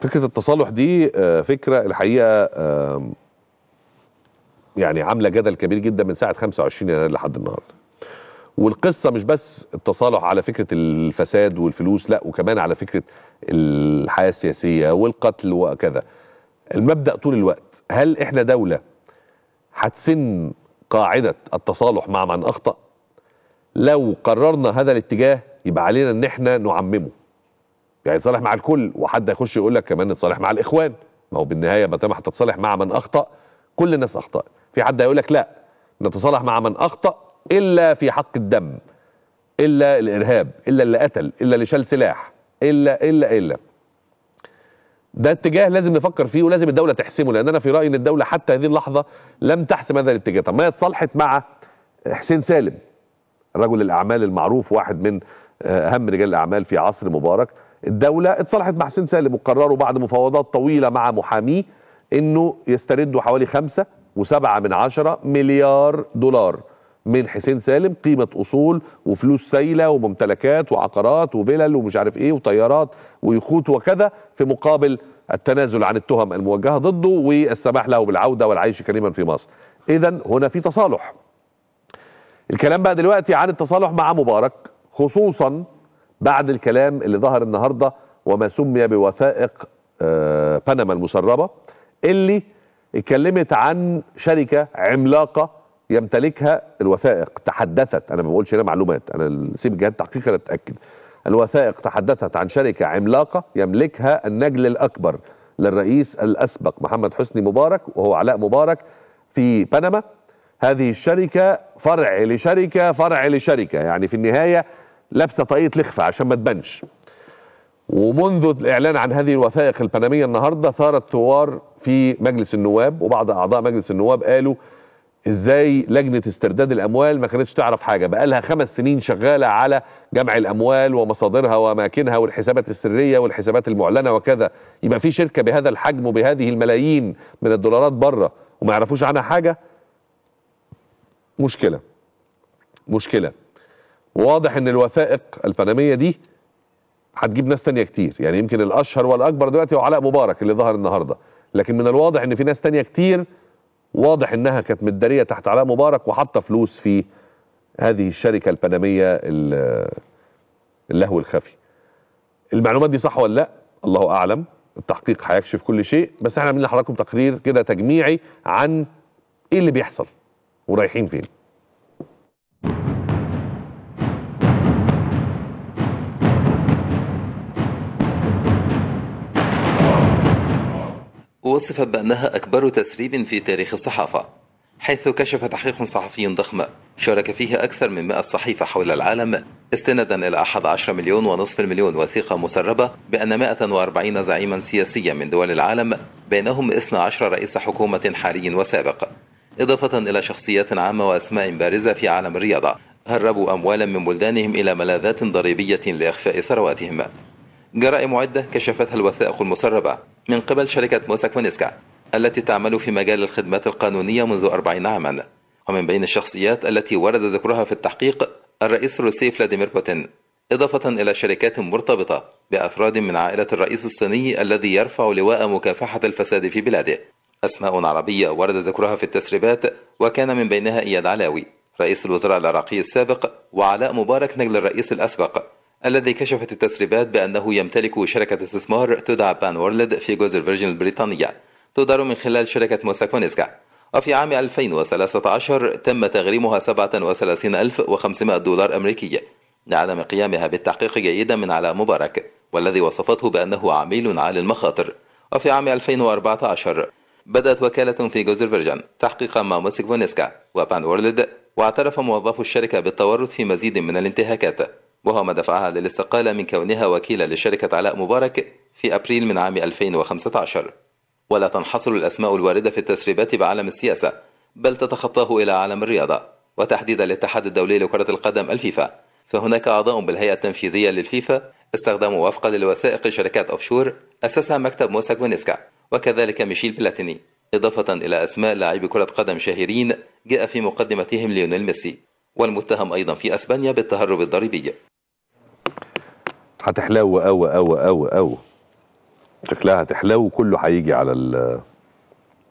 فكره التصالح دي آه، فكره الحقيقه يعني عامله جدل كبير جدا من ساعه 25 يناير لحد النهارده والقصه مش بس التصالح على فكره الفساد والفلوس لا وكمان على فكره الحياه السياسيه والقتل وكذا المبدا طول الوقت هل احنا دوله هتسن قاعده التصالح مع من اخطا لو قررنا هذا الاتجاه يبقى علينا ان احنا نعممه يعني تصالح مع الكل وحد هيخش يقول لك كمان نتصالح مع الاخوان ما هو بالنهايه ما دام هتتصالح مع من اخطا كل الناس اخطا في حد هيقول لك لا نتصالح مع من اخطا الا في حق الدم الا الارهاب الا اللي قتل الا اللي شال سلاح الا الا الا ده اتجاه لازم نفكر فيه ولازم الدوله تحسمه لان انا في رايي ان الدوله حتى هذه اللحظه لم تحسم هذا الاتجاه طب ما هي اتصالحت مع حسين سالم رجل الاعمال المعروف واحد من آه، اهم رجال الاعمال في عصر مبارك الدوله اتصالحت مع حسين سالم وقرروا بعد مفاوضات طويله مع محاميه انه يستردوا حوالي خمسة وسبعة من عشرة مليار دولار من حسين سالم قيمة أصول وفلوس سايلة وممتلكات وعقارات وفلل ومش عارف إيه وطيارات ويخوت وكذا في مقابل التنازل عن التهم الموجهة ضده والسماح له بالعودة والعيش كريما في مصر إذا هنا في تصالح الكلام بقى دلوقتي عن التصالح مع مبارك خصوصا بعد الكلام اللي ظهر النهارده وما سمي بوثائق بنما آه، المسربه اللي اتكلمت عن شركه عملاقه يمتلكها الوثائق تحدثت انا ما بقولش هنا معلومات انا سيب جهاز التحقيق انا اتاكد الوثائق تحدثت عن شركه عملاقه يملكها النجل الاكبر للرئيس الاسبق محمد حسني مبارك وهو علاء مبارك في بنما هذه الشركه فرع لشركه فرع لشركه يعني في النهايه لابسه طاقيه لخفه عشان ما تبانش ومنذ الاعلان عن هذه الوثائق البنميه النهارده ثارت ثوار في مجلس النواب وبعض اعضاء مجلس النواب قالوا ازاي لجنه استرداد الاموال ما كانتش تعرف حاجه بقى لها خمس سنين شغاله على جمع الاموال ومصادرها واماكنها والحسابات السريه والحسابات المعلنه وكذا يبقى في شركه بهذا الحجم وبهذه الملايين من الدولارات بره وما يعرفوش عنها حاجه مشكله مشكله واضح ان الوثائق البنميه دي هتجيب ناس تانية كتير يعني يمكن الاشهر والاكبر دلوقتي هو علاء مبارك اللي ظهر النهارده لكن من الواضح ان في ناس تانية كتير واضح انها كانت متداريه تحت علاء مبارك وحاطه فلوس في هذه الشركه البنميه اللهو الخفي المعلومات دي صح ولا لا الله اعلم التحقيق هيكشف كل شيء بس احنا عاملين لحضراتكم تقرير كده تجميعي عن ايه اللي بيحصل ورايحين فين وصفت بأنها أكبر تسريب في تاريخ الصحافة حيث كشف تحقيق صحفي ضخم شارك فيه أكثر من 100 صحيفة حول العالم استنادا إلى 11 مليون ونصف المليون وثيقة مسربة بأن 140 زعيما سياسيا من دول العالم بينهم 12 رئيس حكومة حالي وسابق إضافة إلى شخصيات عامة وأسماء بارزة في عالم الرياضة هربوا أموالا من بلدانهم إلى ملاذات ضريبية لإخفاء ثرواتهم جرائم عدة كشفتها الوثائق المسربة من قبل شركة موسك ونسكا التي تعمل في مجال الخدمات القانونية منذ أربعين عاما ومن بين الشخصيات التي ورد ذكرها في التحقيق الرئيس الروسي فلاديمير بوتين إضافة إلى شركات مرتبطة بأفراد من عائلة الرئيس الصيني الذي يرفع لواء مكافحة الفساد في بلاده أسماء عربية ورد ذكرها في التسريبات وكان من بينها إياد علاوي رئيس الوزراء العراقي السابق وعلاء مبارك نجل الرئيس الأسبق الذي كشفت التسريبات بأنه يمتلك شركة استثمار تدعى بان وورلد في جزر فيرجن البريطانية تدار من خلال شركة موساكونيسكا وفي عام 2013 تم تغريمها 37500 دولار أمريكي لعدم قيامها بالتحقيق جيدا من على مبارك والذي وصفته بأنه عميل على المخاطر وفي عام 2014 بدأت وكالة في جزر فيرجن تحقيق مع موسك فونيسكا وبان وورلد واعترف موظفو الشركة بالتورط في مزيد من الانتهاكات وهو ما دفعها للاستقالة من كونها وكيلة لشركة علاء مبارك في أبريل من عام 2015 ولا تنحصر الأسماء الواردة في التسريبات بعالم السياسة بل تتخطاه إلى عالم الرياضة وتحديدا الاتحاد الدولي لكرة القدم الفيفا فهناك أعضاء بالهيئة التنفيذية للفيفا استخدموا وفقا للوثائق شركات أوفشور أسسها مكتب موساك فونيسكا وكذلك ميشيل بلاتيني إضافة إلى أسماء لاعبي كرة قدم شهيرين جاء في مقدمتهم ليونيل ميسي والمتهم أيضا في أسبانيا بالتهرب الضريبي هتحلو قوي قوي قوي قوي شكلها هتحلو وكله هيجي على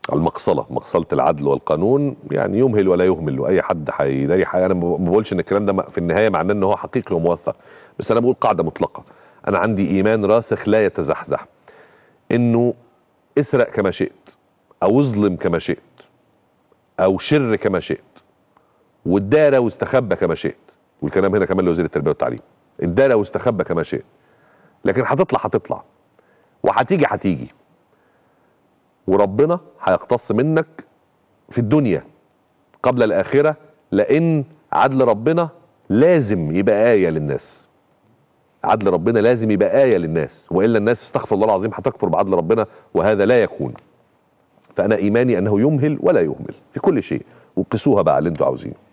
على المقصله مقصله العدل والقانون يعني يمهل ولا يهمل واي حد هيضايق انا ما بقولش ان الكلام ده في النهايه معناه ان هو حقيقي وموثق بس انا بقول قاعده مطلقه انا عندي ايمان راسخ لا يتزحزح انه اسرق كما شئت او اظلم كما شئت او شر كما شئت والدائره واستخبى كما شئت والكلام هنا كمان لوزير التربيه والتعليم ادانا واستخبى كما شئت لكن هتطلع هتطلع وهتيجي هتيجي وربنا هيقتص منك في الدنيا قبل الاخره لان عدل ربنا لازم يبقى ايه للناس عدل ربنا لازم يبقى ايه للناس والا الناس استغفر الله العظيم هتكفر بعدل ربنا وهذا لا يكون فانا ايماني انه يمهل ولا يهمل في كل شيء وقسوها بقى اللي انتوا عاوزينه